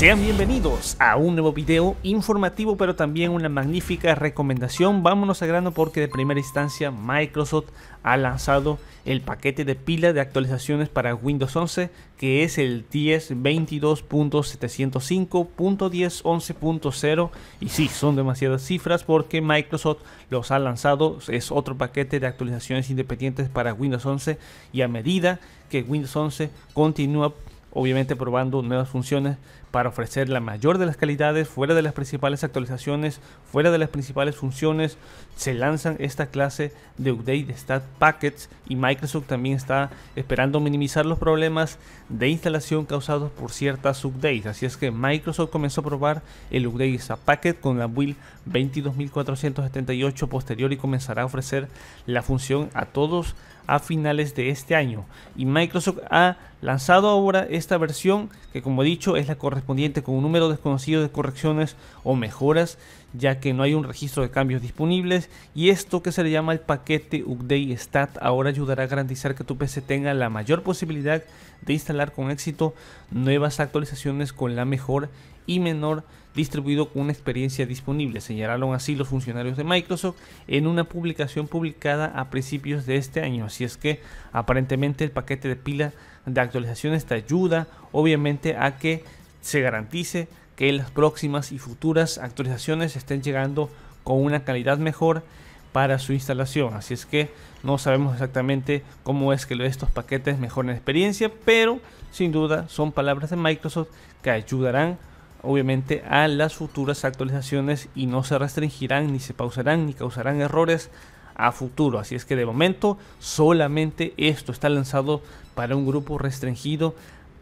Sean bienvenidos a un nuevo video informativo pero también una magnífica recomendación. Vámonos a grano porque de primera instancia Microsoft ha lanzado el paquete de pila de actualizaciones para Windows 11 que es el 10.22.705.10.11.0 y sí, son demasiadas cifras porque Microsoft los ha lanzado, es otro paquete de actualizaciones independientes para Windows 11 y a medida que Windows 11 continúa obviamente probando nuevas funciones para ofrecer la mayor de las calidades fuera de las principales actualizaciones, fuera de las principales funciones. Se lanzan esta clase de update stat packets y Microsoft también está esperando minimizar los problemas de instalación causados por ciertas updates. Así es que Microsoft comenzó a probar el update stat packet con la build 22478 posterior y comenzará a ofrecer la función a todos a finales de este año. Y Microsoft ha lanzado ahora esta versión, que como he dicho es la correspondiente con un número desconocido de correcciones o mejoras, ya que no hay un registro de cambios disponibles, y esto que se le llama el paquete Update Stat ahora ayudará a garantizar que tu PC tenga la mayor posibilidad de instalar con éxito nuevas actualizaciones con la mejor y menor distribuido con una experiencia disponible, señalaron así los funcionarios de Microsoft en una publicación publicada a principios de este año. Así es que aparentemente el paquete de pila de actualizaciones te ayuda obviamente a que se garantice que las próximas y futuras actualizaciones estén llegando con una calidad mejor para su instalación. Así es que no sabemos exactamente cómo es que estos paquetes mejoren la experiencia, pero sin duda son palabras de Microsoft que ayudarán obviamente a las futuras actualizaciones y no se restringirán, ni se pausarán, ni causarán errores a futuro. Así es que de momento solamente esto está lanzado para un grupo restringido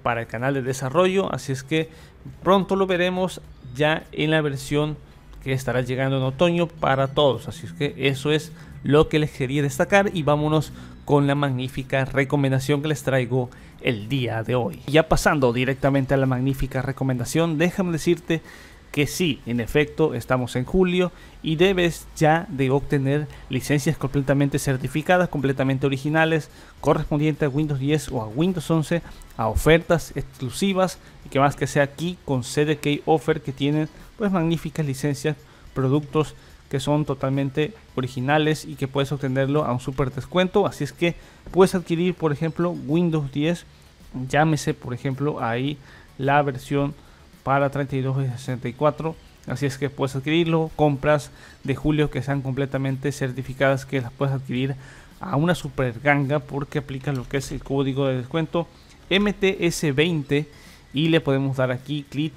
para el canal de desarrollo. Así es que pronto lo veremos ya en la versión que estará llegando en otoño para todos. Así es que eso es lo que les quería destacar y vámonos con la magnífica recomendación que les traigo el día de hoy. ya pasando directamente a la magnífica recomendación, déjame decirte que sí, en efecto, estamos en julio y debes ya de obtener licencias completamente certificadas, completamente originales, correspondientes a Windows 10 o a Windows 11, a ofertas exclusivas y que más que sea aquí con CDK Offer que tienen pues magníficas licencias, productos que son totalmente originales y que puedes obtenerlo a un super descuento. Así es que puedes adquirir, por ejemplo, Windows 10. Llámese, por ejemplo, ahí la versión para 32 y 64. Así es que puedes adquirirlo. Compras de julio que sean completamente certificadas que las puedes adquirir a una super ganga porque aplica lo que es el código de descuento MTS20 y le podemos dar aquí clic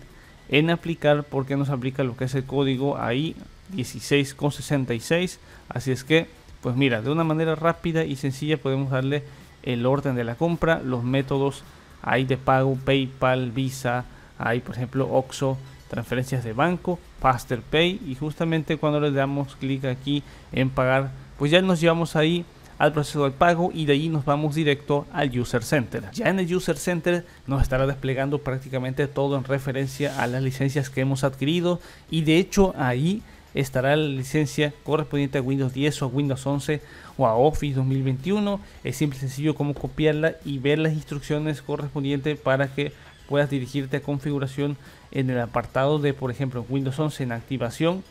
en aplicar porque nos aplica lo que es el código ahí 16,66. Así es que, pues mira, de una manera rápida y sencilla podemos darle el orden de la compra, los métodos hay de pago, PayPal, Visa, hay por ejemplo OXO, transferencias de banco, Faster Pay y justamente cuando le damos clic aquí en pagar, pues ya nos llevamos ahí al proceso de pago y de ahí nos vamos directo al User Center. Ya en el User Center nos estará desplegando prácticamente todo en referencia a las licencias que hemos adquirido y de hecho ahí estará la licencia correspondiente a Windows 10 o Windows 11 o a Office 2021. Es simple y sencillo como copiarla y ver las instrucciones correspondientes para que puedas dirigirte a configuración en el apartado de, por ejemplo, Windows 11 en activación,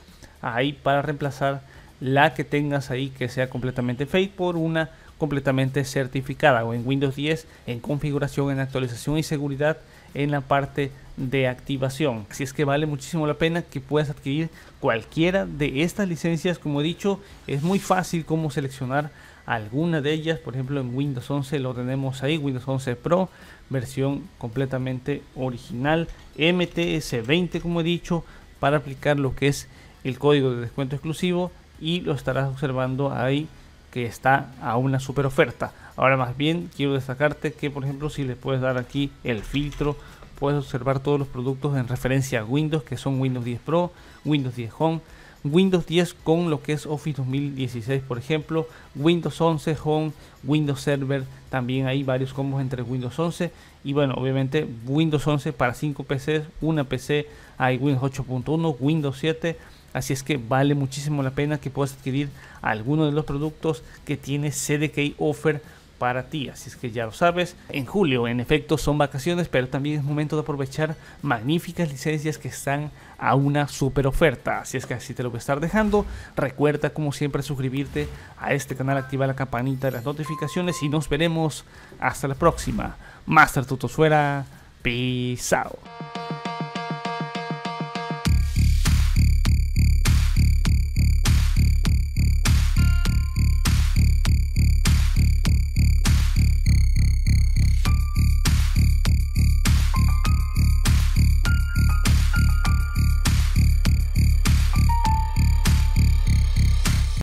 ahí para reemplazar la que tengas ahí que sea completamente fake por una completamente certificada o en Windows 10 en configuración, en actualización y seguridad en la parte de activación. si es que vale muchísimo la pena que puedas adquirir cualquiera de estas licencias. Como he dicho, es muy fácil como seleccionar alguna de ellas. Por ejemplo, en Windows 11 lo tenemos ahí, Windows 11 Pro, versión completamente original, MTS 20, como he dicho, para aplicar lo que es el código de descuento exclusivo y lo estarás observando ahí que está a una super oferta. Ahora más bien quiero destacarte que por ejemplo si le puedes dar aquí el filtro, puedes observar todos los productos en referencia a Windows que son Windows 10 Pro, Windows 10 Home, Windows 10 con lo que es Office 2016 por ejemplo, Windows 11 Home, Windows Server, también hay varios combos entre Windows 11 y bueno, obviamente Windows 11 para 5 PCs, una PC, hay Windows 8.1, Windows 7, Así es que vale muchísimo la pena que puedas adquirir alguno de los productos que tiene CDK Offer para ti. Así es que ya lo sabes, en julio en efecto son vacaciones, pero también es momento de aprovechar magníficas licencias que están a una super oferta. Así es que así te lo voy a estar dejando. Recuerda como siempre suscribirte a este canal, activar la campanita de las notificaciones y nos veremos hasta la próxima. Master Tutos fuera. Peace out.